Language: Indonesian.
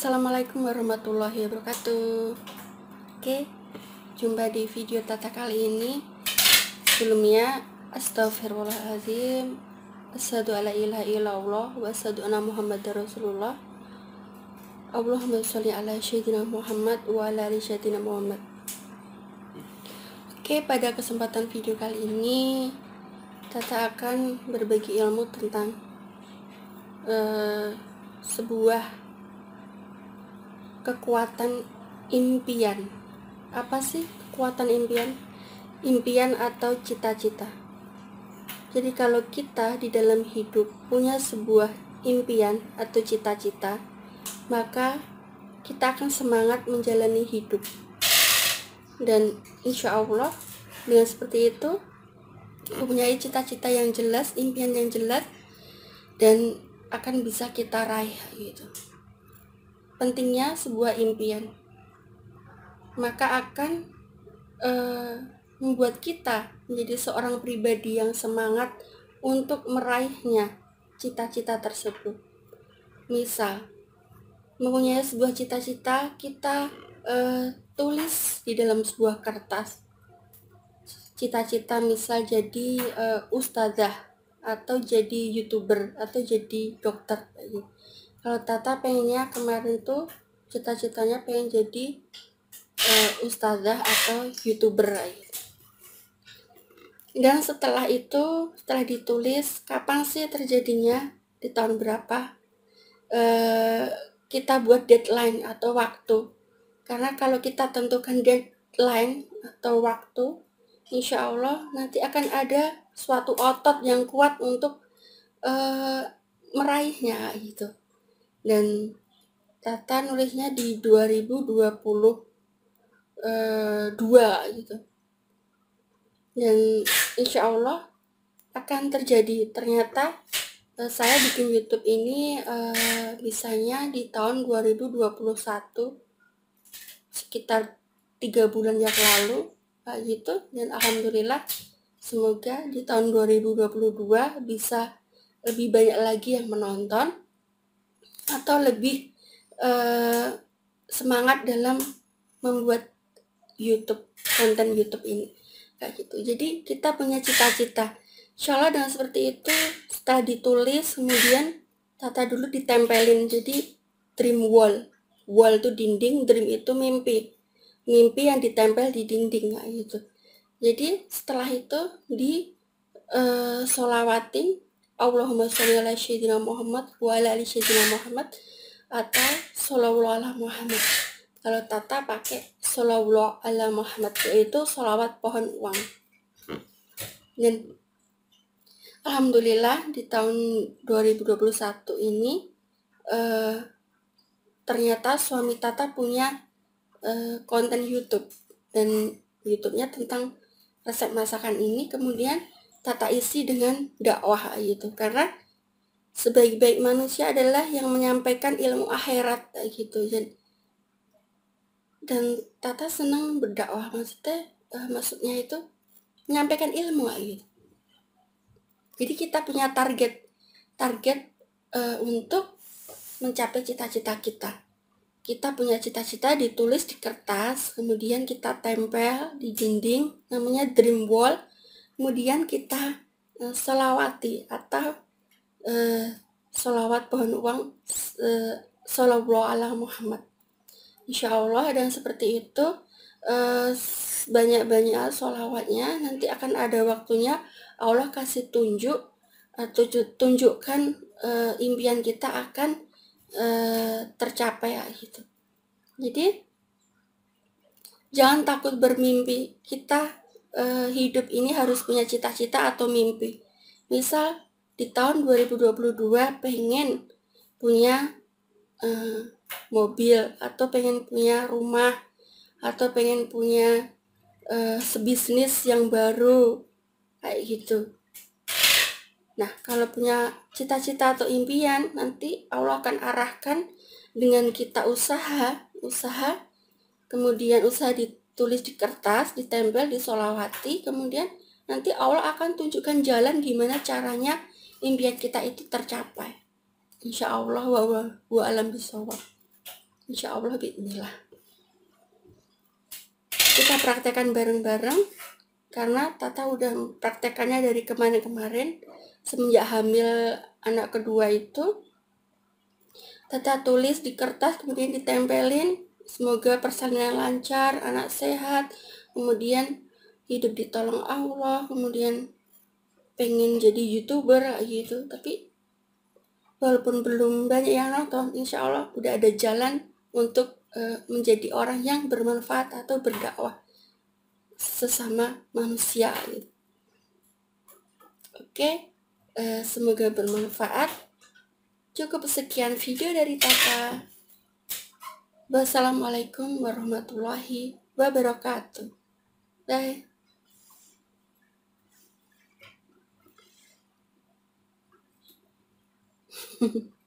Assalamualaikum warahmatullahi wabarakatuh Oke, jumpa di video tata kali ini Sebelumnya, astagfirullahaladzim Asyadu ala ilaha illallah Wa asyadu muhammad rasulullah Allahumma salli ala syaitina muhammad Wa ala syaitina muhammad Oke, pada kesempatan video kali ini Tata akan berbagi ilmu tentang uh, sebuah kekuatan impian. Apa sih kekuatan impian? Impian atau cita-cita. Jadi kalau kita di dalam hidup punya sebuah impian atau cita-cita, maka kita akan semangat menjalani hidup. Dan insya Allah dengan seperti itu mempunyai cita-cita yang jelas, impian yang jelas, dan akan bisa kita raih gitu pentingnya sebuah impian maka akan uh, membuat kita menjadi seorang pribadi yang semangat untuk meraihnya cita-cita tersebut. Misal, mempunyai sebuah cita-cita kita uh, tulis di dalam sebuah kertas. Cita-cita misal jadi uh, ustazah atau jadi youtuber atau jadi dokter kalau Tata pengennya kemarin tuh cita-citanya pengen jadi uh, ustazah atau youtuber Dan setelah itu, setelah ditulis, kapan sih terjadinya, di tahun berapa, uh, kita buat deadline atau waktu. Karena kalau kita tentukan deadline atau waktu, insya Allah nanti akan ada suatu otot yang kuat untuk uh, meraihnya gitu dan Tata nulisnya di 2022 eh, gitu dan insya Allah akan terjadi ternyata eh, saya bikin YouTube ini eh, misalnya uh, di tahun 2021 sekitar tiga bulan yang lalu uh, gitu dan alhamdulillah semoga di tahun 2022 bisa lebih banyak lagi yang menonton atau lebih uh, semangat dalam membuat YouTube konten YouTube ini kayak gitu jadi kita punya cita-cita Insya Allah dengan seperti itu setelah ditulis kemudian tata dulu ditempelin jadi dream wall wall itu dinding dream itu mimpi mimpi yang ditempel di dinding kayak gitu jadi setelah itu di uh, solawatin Allahumma sholli ala sayyidina Muhammad wa ala ali sayyidina Muhammad atau sholawat ala Muhammad. Kalau tata pakai sholawat ala Muhammad yaitu sholawat pohon uang. Dan alhamdulillah di tahun 2021 ini eh, ternyata suami Tata punya eh, konten YouTube dan YouTube-nya tentang resep masakan ini kemudian tata isi dengan dakwah gitu karena sebaik-baik manusia adalah yang menyampaikan ilmu akhirat gitu dan dan Tata senang berdakwah maksudnya uh, maksudnya itu menyampaikan ilmu gitu jadi kita punya target target uh, untuk mencapai cita-cita kita kita punya cita-cita ditulis di kertas kemudian kita tempel di dinding namanya dream wall kemudian kita eh, selawati atau eh, selawat solawat pohon uang eh, sallallahu ala Muhammad Insya Allah dan seperti itu banyak-banyak solawatnya nanti akan ada waktunya Allah kasih tunjuk atau tunjukkan impian kita akan tercapai gitu jadi jangan takut bermimpi kita uh, hidup ini harus punya cita-cita atau mimpi. Misal di tahun 2022 pengen punya uh, mobil atau pengen punya rumah atau pengen punya uh, sebisnis yang baru kayak gitu. Nah, kalau punya cita-cita atau impian, nanti Allah akan arahkan dengan kita usaha, usaha, kemudian usaha di tulis di kertas, ditempel, di disolawati, kemudian nanti Allah akan tunjukkan jalan gimana caranya impian kita itu tercapai. Insya Allah wa, wa, wa alam bisawab. Insya Allah bismillah. Kita praktekkan bareng-bareng karena Tata udah praktekannya dari kemarin-kemarin semenjak hamil anak kedua itu Tata tulis di kertas kemudian ditempelin Semoga persalinan lancar, anak sehat, kemudian hidup ditolong Allah, kemudian pengen jadi youtuber gitu. Tapi walaupun belum banyak yang nonton, insya Allah udah ada jalan untuk uh, menjadi orang yang bermanfaat atau berdakwah sesama manusia gitu. Oke, uh, semoga bermanfaat. Cukup sekian video dari Tata. Wassalamualaikum warahmatullahi wabarakatuh. Bye.